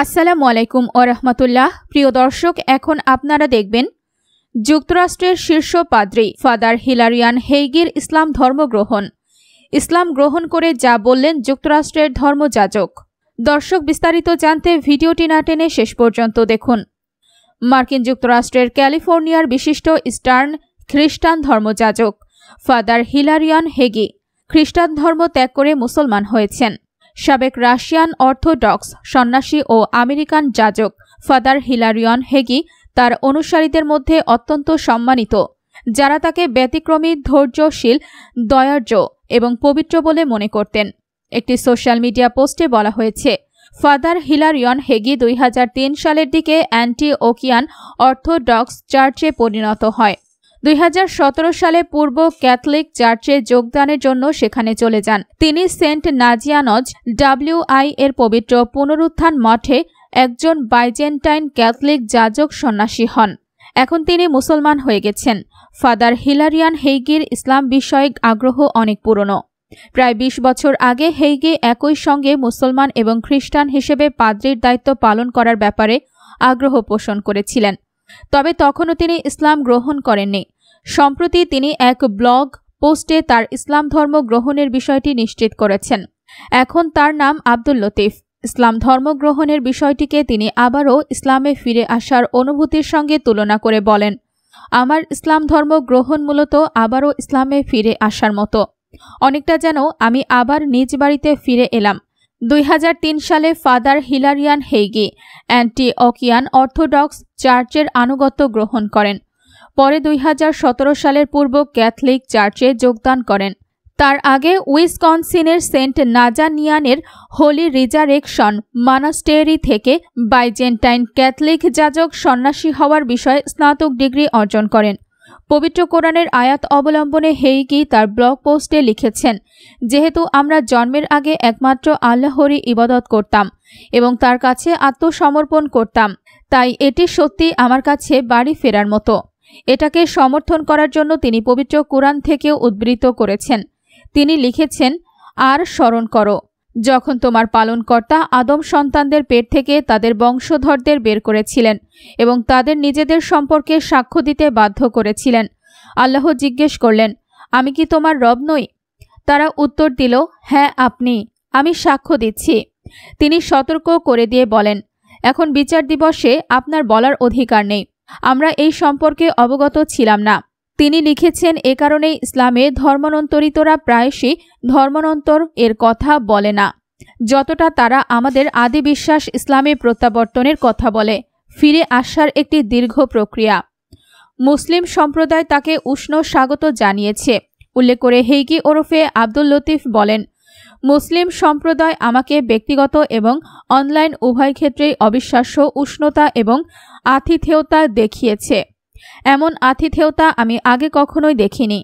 আসসালামু আলাইকুম ওরহমতুল্লাহ প্রিয় দর্শক এখন আপনারা দেখবেন যুক্তরাষ্ট্রের শীর্ষ পাদ্রী ফাদার হিলারিয়ান হেইগির ইসলাম ধর্ম গ্রহণ ইসলাম গ্রহণ করে যা বললেন যুক্তরাষ্ট্রের ধর্মযাজক দর্শক বিস্তারিত জানতে ভিডিওটি না টেনে শেষ পর্যন্ত দেখুন মার্কিন যুক্তরাষ্ট্রের ক্যালিফোর্নিয়ার বিশিষ্ট ইস্টার্ন খ্রিস্টান ধর্মযাজক ফাদার হিলারিয়ান হেগি খ্রিস্টান ধর্ম ত্যাগ করে মুসলমান হয়েছেন সাবেক রাশিয়ান অর্থোডক্স সন্ন্যাসী ও আমেরিকান যাজক ফাদার হিলারিয়ন হেগি তার অনুসারীদের মধ্যে অত্যন্ত সম্মানিত যারা তাকে ব্যতিক্রমী ধৈর্যশীল দয়ার্য এবং পবিত্র বলে মনে করতেন একটি সোশ্যাল মিডিয়া পোস্টে বলা হয়েছে ফাদার হিলারিয়ন হেগি দুই সালের দিকে অ্যান্টি ওকিয়ান অর্থোডক্স চার্চে পরিণত হয় দুই সালে পূর্ব ক্যাথলিক চার্চে যোগদানের জন্য সেখানে চলে যান তিনি সেন্ট নাজিয়ানজ ডাব্লিউআই এর পবিত্র পুনরুত্থান মঠে একজন বাইজেন্টাইন ক্যাথলিক যাজক সন্ন্যাসী হন এখন তিনি মুসলমান হয়ে গেছেন ফাদার হিলারিয়ান হেইগির ইসলাম বিষয়ক আগ্রহ অনেক পুরনো প্রায় ২০ বছর আগে হেইগে একই সঙ্গে মুসলমান এবং খ্রিস্টান হিসেবে পাদ্রির দায়িত্ব পালন করার ব্যাপারে আগ্রহ পোষণ করেছিলেন তবে তখনও তিনি ইসলাম গ্রহণ করেননি সম্প্রতি তিনি এক ব্লগ পোস্টে তার ইসলাম ধর্ম গ্রহণের বিষয়টি নিশ্চিত করেছেন এখন তার নাম আব্দুল লতিফ ইসলাম ধর্ম গ্রহণের বিষয়টিকে তিনি আবারও ইসলামে ফিরে আসার অনুভূতির সঙ্গে তুলনা করে বলেন আমার ইসলাম ধর্ম গ্রহণ মূলত আবারও ইসলামে ফিরে আসার মতো অনেকটা যেন আমি আবার নিজ বাড়িতে ফিরে এলাম দুই সালে Father Hilarion Antiochian Orthodox চার্চের আনুগত্য গ্রহণ করেন পরে দুই সালের পূর্ব ক্যাথলিক চার্চে যোগদান করেন তার আগে উইসকনসিনের সেন্ট নাজানিয়ানের হোলি রিজারেকশন মানাস্টেরি থেকে বাইজেন্টাইন ক্যাথলিক যাজক সন্ন্যাসী হওয়ার বিষয়ে স্নাতক ডিগ্রি অর্জন করেন পবিত্র কোরআনের আয়াত অবলম্বনে হেইকি তার ব্লগ পোস্টে লিখেছেন যেহেতু আমরা জন্মের আগে একমাত্র আল্লাহরই ইবাদত করতাম এবং তার কাছে আত্মসমর্পণ করতাম তাই এটি সত্যি আমার কাছে বাড়ি ফেরার মতো এটাকে সমর্থন করার জন্য তিনি পবিত্র কোরআন থেকেও উদ্বৃত করেছেন তিনি লিখেছেন আর স্মরণ করো যখন তোমার পালনকর্তা আদম সন্তানদের পেট থেকে তাদের বংশধরদের বের করেছিলেন এবং তাদের নিজেদের সম্পর্কে সাক্ষ্য দিতে বাধ্য করেছিলেন আল্লাহ জিজ্ঞেস করলেন আমি কি তোমার রব নই তারা উত্তর দিল হ্যাঁ আপনি আমি সাক্ষ্য দিচ্ছি তিনি সতর্ক করে দিয়ে বলেন এখন বিচার দিবসে আপনার বলার অধিকার নেই আমরা এই সম্পর্কে অবগত ছিলাম না তিনি লিখেছেন এ কারণে ইসলামে ধর্মান্তরিতরা প্রায়শই ধর্মান্তর এর কথা বলে না যতটা তারা আমাদের আদি বিশ্বাস ইসলামে প্রত্যাবর্তনের কথা বলে ফিরে আসার একটি দীর্ঘ প্রক্রিয়া মুসলিম সম্প্রদায় তাকে উষ্ণ স্বাগত জানিয়েছে উল্লেখ করে হেইকি ওরফে আব্দুল লতিফ বলেন মুসলিম সম্প্রদায় আমাকে ব্যক্তিগত এবং অনলাইন উভয় ক্ষেত্রেই অবিশ্বাস্য উষ্ণতা এবং আতিথেয়তা দেখিয়েছে এমন আতিথেয়তা আমি আগে কখনোই দেখিনি